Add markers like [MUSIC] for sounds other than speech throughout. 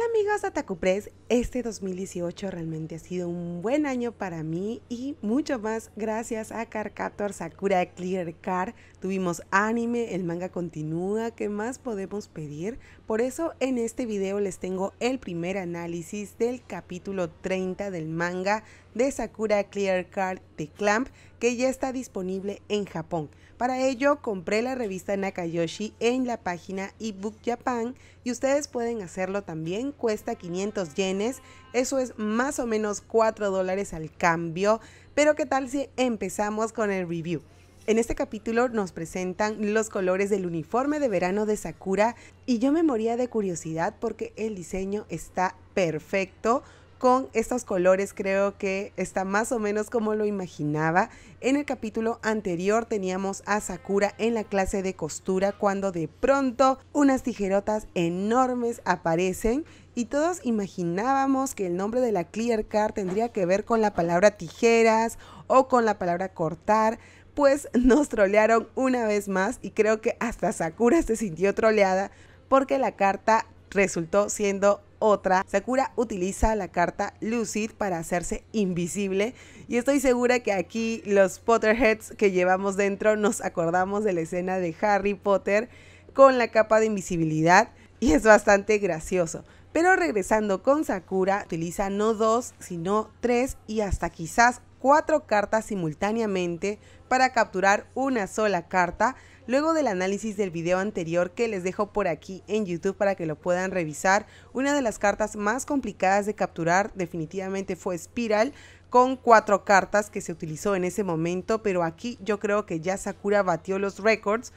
Hola amigos de Atacupress, este 2018 realmente ha sido un buen año para mí y mucho más gracias a Carcator Sakura Clear Card Tuvimos anime, el manga continúa, ¿qué más podemos pedir? Por eso en este video les tengo el primer análisis del capítulo 30 del manga de Sakura Clear Card de Clamp que ya está disponible en Japón. Para ello, compré la revista Nakayoshi en la página eBook Japan y ustedes pueden hacerlo también. Cuesta 500 yenes, eso es más o menos 4 dólares al cambio. Pero ¿qué tal si empezamos con el review? En este capítulo nos presentan los colores del uniforme de verano de Sakura y yo me moría de curiosidad porque el diseño está perfecto con estos colores creo que está más o menos como lo imaginaba. En el capítulo anterior teníamos a Sakura en la clase de costura cuando de pronto unas tijerotas enormes aparecen y todos imaginábamos que el nombre de la Clear card tendría que ver con la palabra tijeras o con la palabra cortar, pues nos trolearon una vez más y creo que hasta Sakura se sintió troleada porque la carta resultó siendo otra, Sakura utiliza la carta Lucid para hacerse invisible y estoy segura que aquí los Potterheads que llevamos dentro nos acordamos de la escena de Harry Potter con la capa de invisibilidad y es bastante gracioso. Pero regresando con Sakura, utiliza no dos, sino tres y hasta quizás cuatro cartas simultáneamente para capturar una sola carta, Luego del análisis del video anterior que les dejo por aquí en YouTube para que lo puedan revisar, una de las cartas más complicadas de capturar definitivamente fue Spiral con cuatro cartas que se utilizó en ese momento, pero aquí yo creo que ya Sakura batió los récords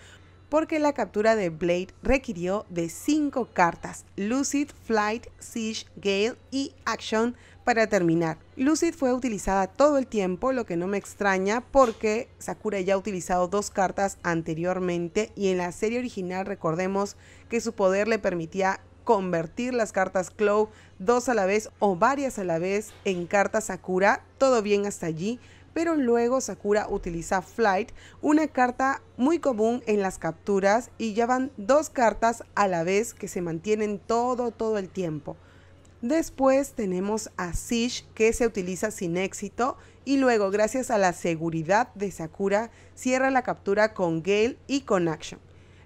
porque la captura de Blade requirió de cinco cartas, Lucid, Flight, Siege, Gale y Action, para terminar. Lucid fue utilizada todo el tiempo, lo que no me extraña porque Sakura ya ha utilizado dos cartas anteriormente y en la serie original recordemos que su poder le permitía convertir las cartas Clow dos a la vez o varias a la vez en cartas Sakura, todo bien hasta allí, pero luego Sakura utiliza Flight, una carta muy común en las capturas y ya van dos cartas a la vez que se mantienen todo, todo el tiempo. Después tenemos a Siege que se utiliza sin éxito y luego gracias a la seguridad de Sakura cierra la captura con Gale y con Action.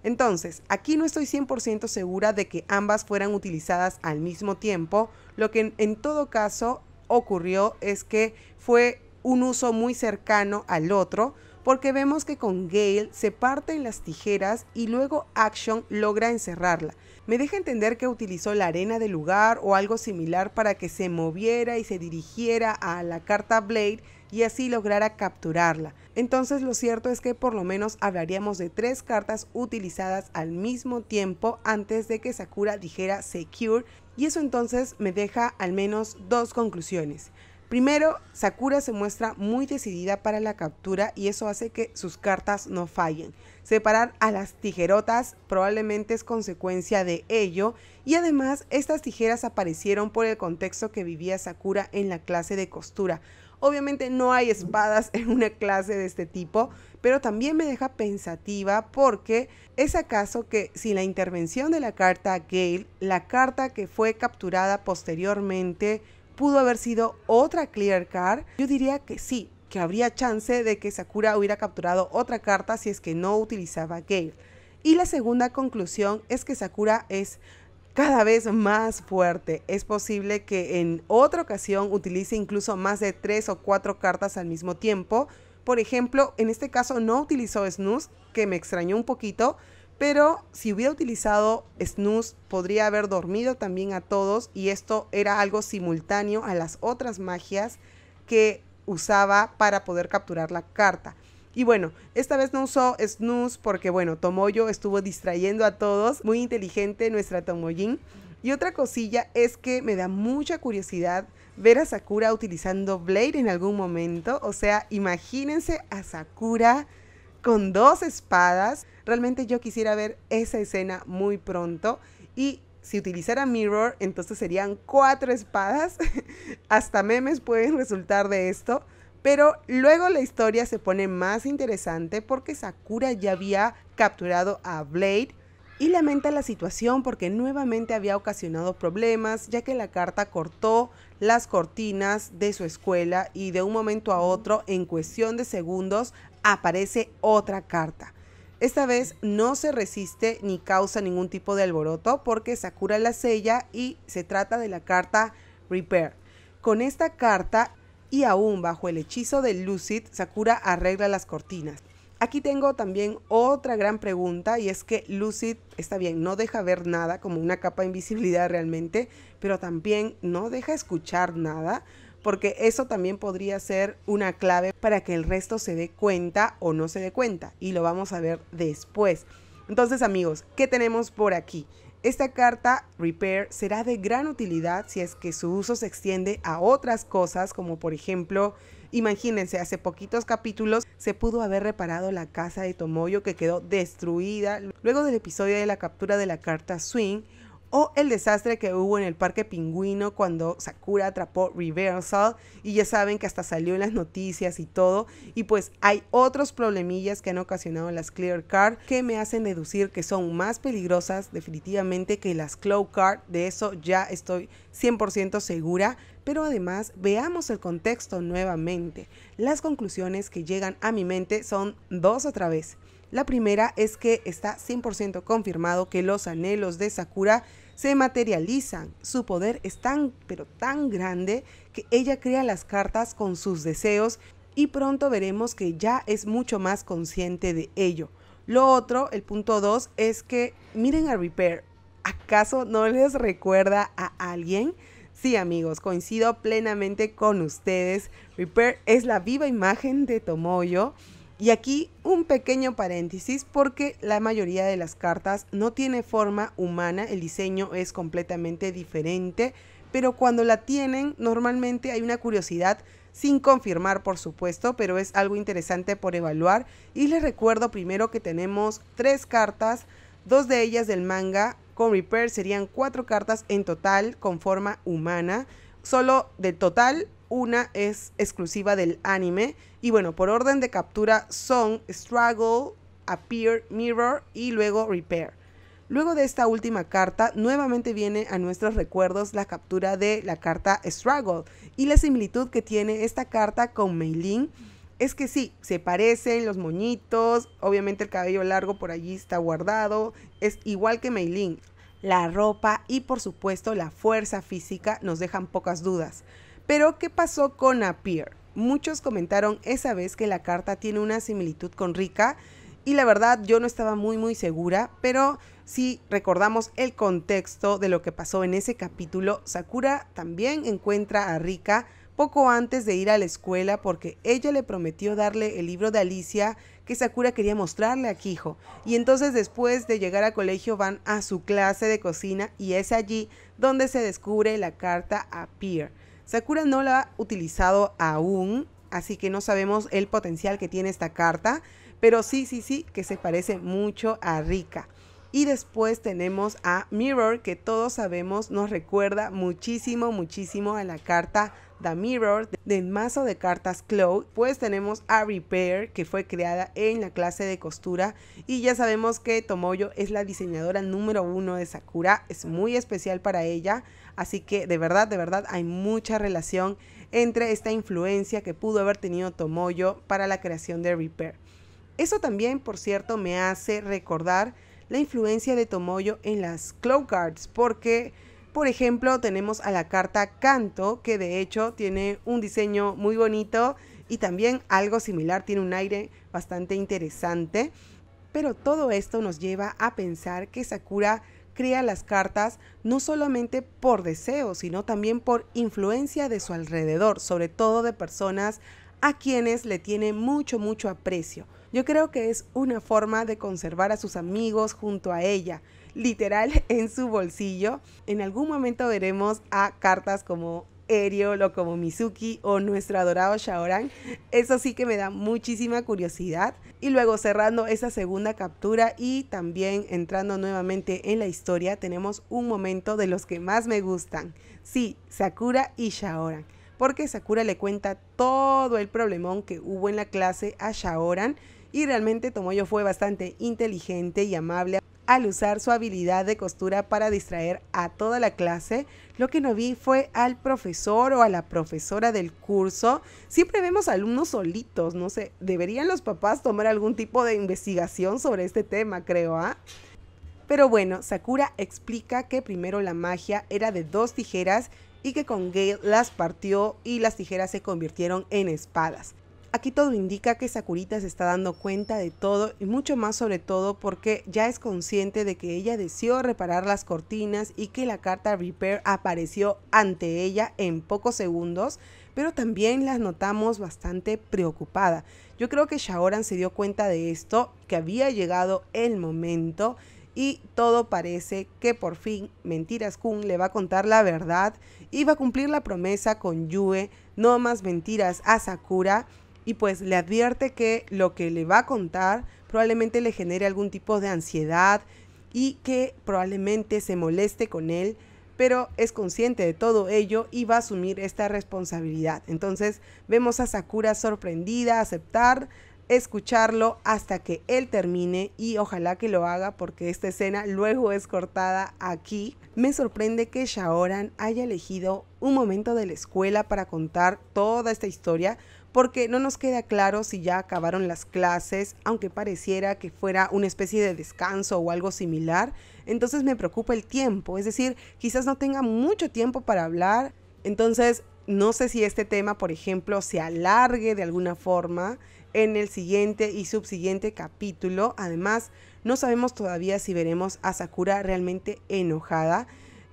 Entonces, aquí no estoy 100% segura de que ambas fueran utilizadas al mismo tiempo. Lo que en todo caso ocurrió es que fue un uso muy cercano al otro, porque vemos que con Gale se parten las tijeras y luego Action logra encerrarla. Me deja entender que utilizó la arena del lugar o algo similar para que se moviera y se dirigiera a la carta Blade y así lograra capturarla. Entonces lo cierto es que por lo menos hablaríamos de tres cartas utilizadas al mismo tiempo antes de que Sakura dijera Secure y eso entonces me deja al menos dos conclusiones. Primero, Sakura se muestra muy decidida para la captura y eso hace que sus cartas no fallen. Separar a las tijerotas probablemente es consecuencia de ello y además estas tijeras aparecieron por el contexto que vivía Sakura en la clase de costura. Obviamente no hay espadas [LAUGHS] en una clase de este tipo, pero también me deja pensativa porque es acaso que si la intervención de la carta Gale, la carta que fue capturada posteriormente, pudo haber sido otra clear card? Yo diría que sí, que habría chance de que Sakura hubiera capturado otra carta si es que no utilizaba Gale. Y la segunda conclusión es que Sakura es cada vez más fuerte. Es posible que en otra ocasión utilice incluso más de tres o cuatro cartas al mismo tiempo. Por ejemplo, en este caso no utilizó Snooze, que me extrañó un poquito, pero si hubiera utilizado snooze, podría haber dormido también a todos y esto era algo simultáneo a las otras magias que usaba para poder capturar la carta. Y bueno, esta vez no usó snooze porque bueno, Tomoyo estuvo distrayendo a todos, muy inteligente nuestra Tomoyin. Y otra cosilla es que me da mucha curiosidad ver a Sakura utilizando Blade en algún momento. O sea, imagínense a Sakura con dos espadas Realmente yo quisiera ver esa escena muy pronto y si utilizara Mirror, entonces serían cuatro espadas. [LAUGHS] Hasta memes pueden resultar de esto. Pero luego la historia se pone más interesante porque Sakura ya había capturado a Blade y lamenta la situación porque nuevamente había ocasionado problemas ya que la carta cortó las cortinas de su escuela y de un momento a otro, en cuestión de segundos, aparece otra carta. Esta vez no se resiste ni causa ningún tipo de alboroto porque Sakura la sella y se trata de la carta Repair. Con esta carta y aún bajo el hechizo de Lucid, Sakura arregla las cortinas. Aquí tengo también otra gran pregunta y es que Lucid está bien, no deja ver nada como una capa de invisibilidad realmente, pero también no deja escuchar nada porque eso también podría ser una clave para que el resto se dé cuenta o no se dé cuenta, y lo vamos a ver después. Entonces amigos, ¿qué tenemos por aquí? Esta carta Repair será de gran utilidad si es que su uso se extiende a otras cosas, como por ejemplo, imagínense, hace poquitos capítulos se pudo haber reparado la casa de Tomoyo que quedó destruida luego del episodio de la captura de la carta Swing, o el desastre que hubo en el Parque Pingüino cuando Sakura atrapó Reversal y ya saben que hasta salió en las noticias y todo. Y pues hay otros problemillas que han ocasionado las Clear Card que me hacen deducir que son más peligrosas definitivamente que las Cloud Card, de eso ya estoy 100% segura. Pero además veamos el contexto nuevamente. Las conclusiones que llegan a mi mente son dos otra vez. La primera es que está 100% confirmado que los anhelos de Sakura se materializan. Su poder es tan, pero tan grande que ella crea las cartas con sus deseos y pronto veremos que ya es mucho más consciente de ello. Lo otro, el punto 2, es que miren a Repair. ¿Acaso no les recuerda a alguien? Sí amigos, coincido plenamente con ustedes. Repair es la viva imagen de Tomoyo y aquí un pequeño paréntesis porque la mayoría de las cartas no tiene forma humana, el diseño es completamente diferente, pero cuando la tienen normalmente hay una curiosidad sin confirmar por supuesto, pero es algo interesante por evaluar. Y les recuerdo primero que tenemos tres cartas, dos de ellas del manga, con Repair serían cuatro cartas en total con forma humana. Solo de total una es exclusiva del anime. Y bueno, por orden de captura son Struggle, Appear, Mirror y luego Repair. Luego de esta última carta, nuevamente viene a nuestros recuerdos la captura de la carta Struggle y la similitud que tiene esta carta con Meilin. Es que sí, se parecen los moñitos, obviamente el cabello largo por allí está guardado, es igual que Meilin. La ropa y por supuesto la fuerza física nos dejan pocas dudas. Pero, ¿qué pasó con Pier? Muchos comentaron esa vez que la carta tiene una similitud con Rika y la verdad yo no estaba muy muy segura, pero si recordamos el contexto de lo que pasó en ese capítulo, Sakura también encuentra a Rika poco antes de ir a la escuela porque ella le prometió darle el libro de Alicia que Sakura quería mostrarle a Kijo. Y entonces después de llegar al colegio van a su clase de cocina y es allí donde se descubre la carta a Sakura no la ha utilizado aún, así que no sabemos el potencial que tiene esta carta, pero sí, sí, sí, que se parece mucho a Rika. Y después tenemos a Mirror, que todos sabemos nos recuerda muchísimo, muchísimo a la carta The Mirror del mazo de cartas Cloud. Pues tenemos a Repair, que fue creada en la clase de costura. Y ya sabemos que Tomoyo es la diseñadora número uno de Sakura, es muy especial para ella. Así que de verdad, de verdad hay mucha relación entre esta influencia que pudo haber tenido Tomoyo para la creación de Repair. Eso también, por cierto, me hace recordar la influencia de Tomoyo en las Claw Cards, porque, por ejemplo, tenemos a la carta Canto, que de hecho tiene un diseño muy bonito y también algo similar, tiene un aire bastante interesante. Pero todo esto nos lleva a pensar que Sakura cría las cartas no solamente por deseo, sino también por influencia de su alrededor, sobre todo de personas a quienes le tiene mucho, mucho aprecio. Yo creo que es una forma de conservar a sus amigos junto a ella, literal [LAUGHS] en su bolsillo. En algún momento veremos a cartas como lo como Mizuki o nuestro adorado Shaoran. Eso sí que me da muchísima curiosidad. Y luego cerrando esa segunda captura y también entrando nuevamente en la historia, tenemos un momento de los que más me gustan. Sí, Sakura y Shaoran. Porque Sakura le cuenta todo el problemón que hubo en la clase a Shaoran y realmente Tomoyo fue bastante inteligente y amable al usar su habilidad de costura para distraer a toda la clase. Lo que no vi fue al profesor o a la profesora del curso. Siempre vemos alumnos solitos, no sé, deberían los papás tomar algún tipo de investigación sobre este tema, creo, ¿ah? Pero bueno, Sakura explica que primero la magia era de dos tijeras y que con Gale las partió y las tijeras se convirtieron en espadas. Aquí todo indica que Sakurita se está dando cuenta de todo y mucho más sobre todo porque ya es consciente de que ella deseó reparar las cortinas y que la carta Repair apareció ante ella en pocos segundos, pero también las notamos bastante preocupada. Yo creo que Shaoran se dio cuenta de esto, que había llegado el momento y todo parece que por fin Mentiras Kun le va a contar la verdad y va a cumplir la promesa con Yue, no más mentiras a Sakura y pues le advierte que lo que le va a contar probablemente le genere algún tipo de ansiedad y que probablemente se moleste con él, pero es consciente de todo ello y va a asumir esta responsabilidad. Entonces vemos a Sakura sorprendida, aceptar escucharlo hasta que él termine y ojalá que lo haga porque esta escena luego es cortada aquí. Me sorprende que Shaoran haya elegido un momento de la escuela para contar toda esta historia porque no nos queda claro si ya acabaron las clases, aunque pareciera que fuera una especie de descanso o algo similar, entonces me preocupa el tiempo, es decir, quizás no tenga mucho tiempo para hablar, entonces no sé si este tema, por ejemplo, se alargue de alguna forma en el siguiente y subsiguiente capítulo, además, no sabemos todavía si veremos a Sakura realmente enojada,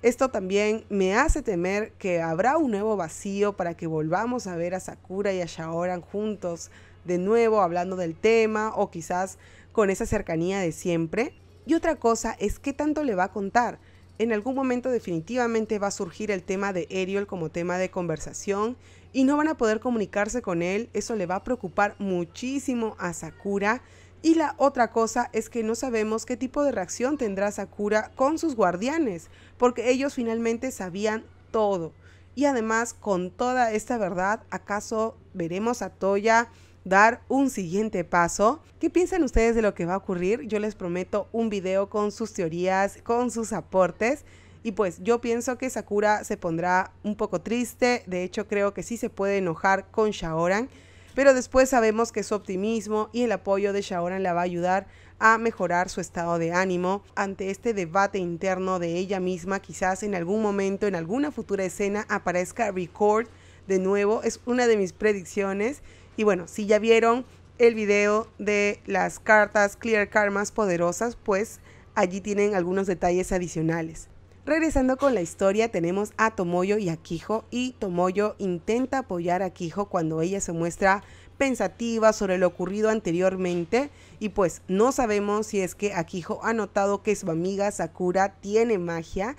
esto también me hace temer que habrá un nuevo vacío para que volvamos a ver a Sakura y a Shaoran juntos, de nuevo hablando del tema o quizás con esa cercanía de siempre. Y otra cosa es qué tanto le va a contar. En algún momento definitivamente va a surgir el tema de Ariel como tema de conversación y no van a poder comunicarse con él. Eso le va a preocupar muchísimo a Sakura y la otra cosa es que no sabemos qué tipo de reacción tendrá Sakura con sus guardianes, porque ellos finalmente sabían todo. Y además, con toda esta verdad, ¿acaso veremos a Toya dar un siguiente paso. ¿Qué piensan ustedes de lo que va a ocurrir? Yo les prometo un video con sus teorías, con sus aportes. Y pues yo pienso que Sakura se pondrá un poco triste. De hecho, creo que sí se puede enojar con Shaoran. Pero después sabemos que su optimismo y el apoyo de Shaoran la va a ayudar a mejorar su estado de ánimo ante este debate interno de ella misma. Quizás en algún momento, en alguna futura escena, aparezca Record de nuevo. Es una de mis predicciones. Y bueno, si ya vieron el video de las cartas Clear Karmas poderosas, pues allí tienen algunos detalles adicionales. Regresando con la historia, tenemos a Tomoyo y a Kijo y Tomoyo intenta apoyar a Kijo cuando ella se muestra pensativa sobre lo ocurrido anteriormente y pues no sabemos si es que Akijo ha notado que su amiga Sakura tiene magia.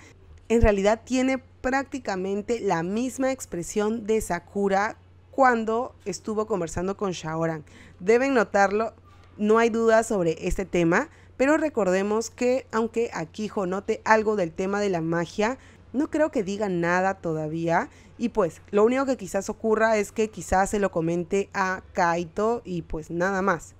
En realidad tiene prácticamente la misma expresión de Sakura cuando estuvo conversando con Shaoran. Deben notarlo, no hay duda sobre este tema. Pero recordemos que aunque Akijo note algo del tema de la magia, no creo que diga nada todavía. Y pues lo único que quizás ocurra es que quizás se lo comente a Kaito y pues nada más.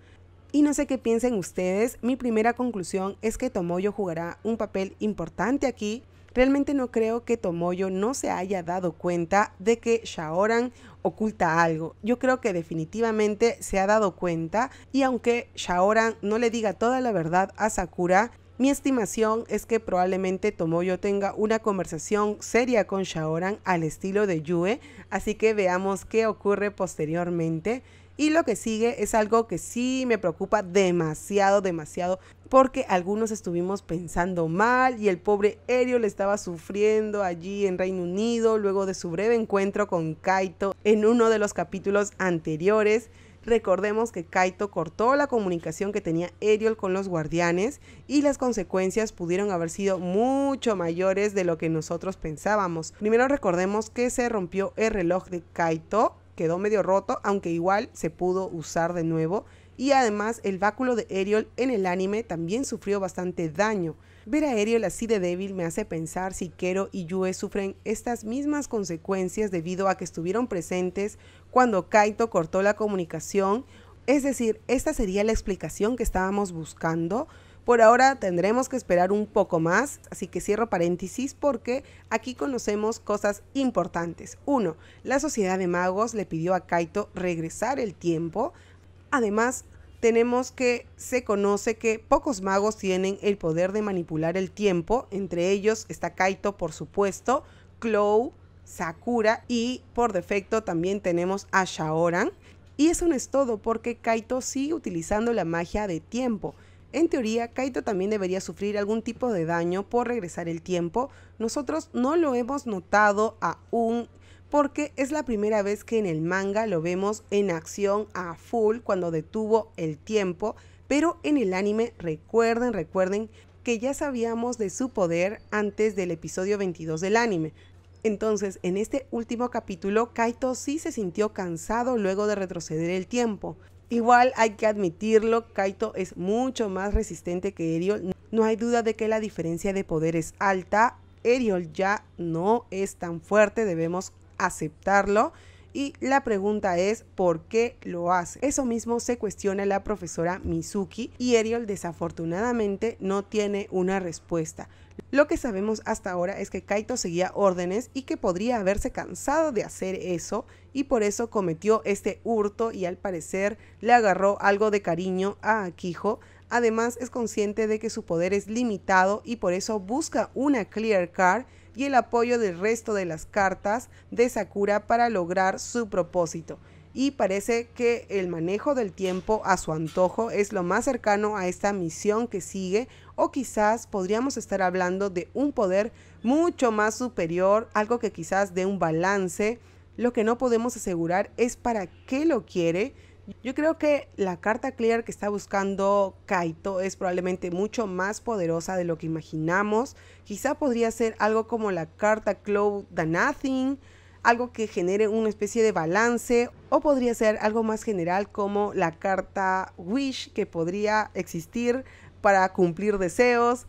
Y no sé qué piensen ustedes, mi primera conclusión es que Tomoyo jugará un papel importante aquí Realmente no creo que Tomoyo no se haya dado cuenta de que Shaoran oculta algo. Yo creo que definitivamente se ha dado cuenta y aunque Shaoran no le diga toda la verdad a Sakura, mi estimación es que probablemente Tomoyo tenga una conversación seria con Shaoran al estilo de Yue, así que veamos qué ocurre posteriormente. Y lo que sigue es algo que sí me preocupa demasiado, demasiado, porque algunos estuvimos pensando mal y el pobre Ariel estaba sufriendo allí en Reino Unido luego de su breve encuentro con Kaito en uno de los capítulos anteriores. Recordemos que Kaito cortó la comunicación que tenía Ariel con los guardianes y las consecuencias pudieron haber sido mucho mayores de lo que nosotros pensábamos. Primero recordemos que se rompió el reloj de Kaito quedó medio roto, aunque igual se pudo usar de nuevo. Y además el báculo de Ariel en el anime también sufrió bastante daño. Ver a Ariel así de débil me hace pensar si Kero y Yue sufren estas mismas consecuencias debido a que estuvieron presentes cuando Kaito cortó la comunicación. Es decir, esta sería la explicación que estábamos buscando. Por ahora tendremos que esperar un poco más, así que cierro paréntesis porque aquí conocemos cosas importantes. Uno, La sociedad de magos le pidió a Kaito regresar el tiempo. Además, tenemos que se conoce que pocos magos tienen el poder de manipular el tiempo. Entre ellos está Kaito, por supuesto, Chloe, Sakura y por defecto también tenemos a Shaoran. Y eso no es todo porque Kaito sigue utilizando la magia de tiempo. En teoría, Kaito también debería sufrir algún tipo de daño por regresar el tiempo. Nosotros no lo hemos notado aún porque es la primera vez que en el manga lo vemos en acción a full cuando detuvo el tiempo, pero en el anime recuerden, recuerden que ya sabíamos de su poder antes del episodio 22 del anime. Entonces, en este último capítulo, Kaito sí se sintió cansado luego de retroceder el tiempo. Igual hay que admitirlo, Kaito es mucho más resistente que Eriol. No hay duda de que la diferencia de poder es alta. Eriol ya no es tan fuerte, debemos aceptarlo y la pregunta es ¿por qué lo hace? Eso mismo se cuestiona la profesora Mizuki y Ariel desafortunadamente no tiene una respuesta. Lo que sabemos hasta ahora es que Kaito seguía órdenes y que podría haberse cansado de hacer eso y por eso cometió este hurto y al parecer le agarró algo de cariño a Akiho. Además es consciente de que su poder es limitado y por eso busca una clear card y el apoyo del resto de las cartas de Sakura para lograr su propósito. Y parece que el manejo del tiempo a su antojo es lo más cercano a esta misión que sigue o quizás podríamos estar hablando de un poder mucho más superior, algo que quizás de un balance. Lo que no podemos asegurar es para qué lo quiere, yo creo que la carta clear que está buscando Kaito es probablemente mucho más poderosa de lo que imaginamos. Quizá podría ser algo como la carta Cloud the Nothing, algo que genere una especie de balance, o podría ser algo más general como la carta Wish que podría existir para cumplir deseos,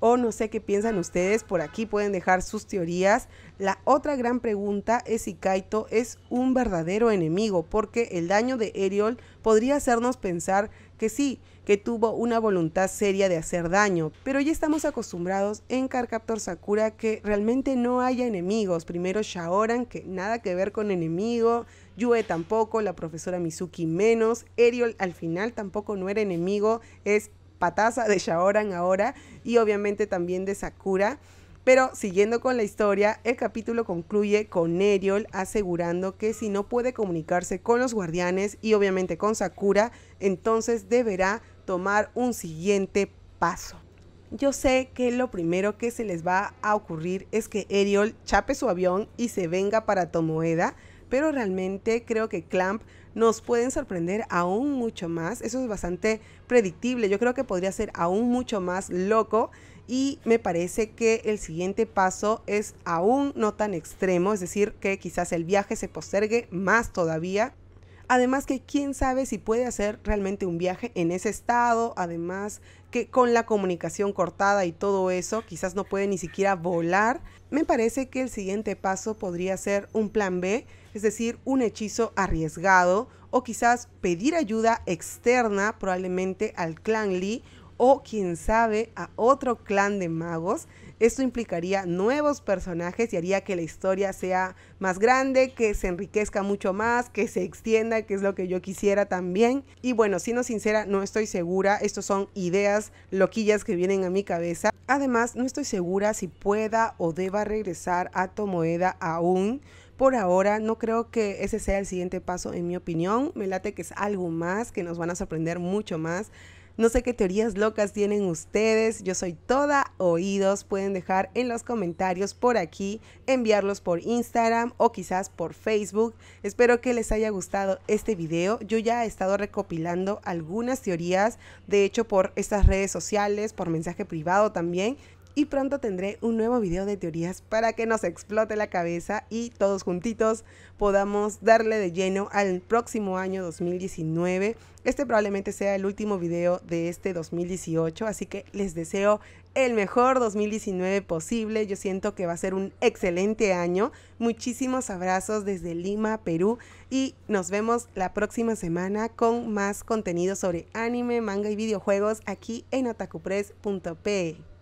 o no sé qué piensan ustedes, por aquí pueden dejar sus teorías. La otra gran pregunta es si Kaito es un verdadero enemigo, porque el daño de Eriol podría hacernos pensar que sí, que tuvo una voluntad seria de hacer daño, pero ya estamos acostumbrados en Carcaptor Sakura que realmente no haya enemigos. Primero Shaoran, que nada que ver con enemigo, Yue tampoco, la profesora Mizuki menos, Eriol al final tampoco no era enemigo, es pataza de Shaoran ahora y obviamente también de Sakura. Pero siguiendo con la historia, el capítulo concluye con eriol asegurando que si no puede comunicarse con los guardianes y obviamente con Sakura, entonces deberá tomar un siguiente paso. Yo sé que lo primero que se les va a ocurrir es que Eriol chape su avión y se venga para Tomoeda, pero realmente creo que Clamp nos pueden sorprender aún mucho más. Eso es bastante predictible. Yo creo que podría ser aún mucho más loco y me parece que el siguiente paso es aún no tan extremo, es decir, que quizás el viaje se postergue más todavía. Además que quién sabe si puede hacer realmente un viaje en ese estado, además que con la comunicación cortada y todo eso, quizás no puede ni siquiera volar. Me parece que el siguiente paso podría ser un plan B es decir, un hechizo arriesgado o quizás pedir ayuda externa probablemente al clan Lee o quién sabe a otro clan de magos. Esto implicaría nuevos personajes y haría que la historia sea más grande, que se enriquezca mucho más, que se extienda, que es lo que yo quisiera también. Y bueno, siendo sincera, no estoy segura, estos son ideas loquillas que vienen a mi cabeza. Además, no estoy segura si pueda o deba regresar a Tomoeda aún por ahora. No creo que ese sea el siguiente paso, en mi opinión. Me late que es algo más, que nos van a sorprender mucho más. No sé qué teorías locas tienen ustedes. Yo soy toda oídos. Pueden dejar en los comentarios por aquí, enviarlos por Instagram o quizás por Facebook. Espero que les haya gustado este video. Yo ya he estado recopilando algunas teorías, de hecho por estas redes sociales, por mensaje privado también y pronto tendré un nuevo video de teorías para que nos explote la cabeza y todos juntitos podamos darle de lleno al próximo año 2019. Este probablemente sea el último video de este 2018, así que les deseo el mejor 2019 posible. Yo siento que va a ser un excelente año. Muchísimos abrazos desde Lima, Perú y nos vemos la próxima semana con más contenido sobre anime, manga y videojuegos aquí en otakupress.pe.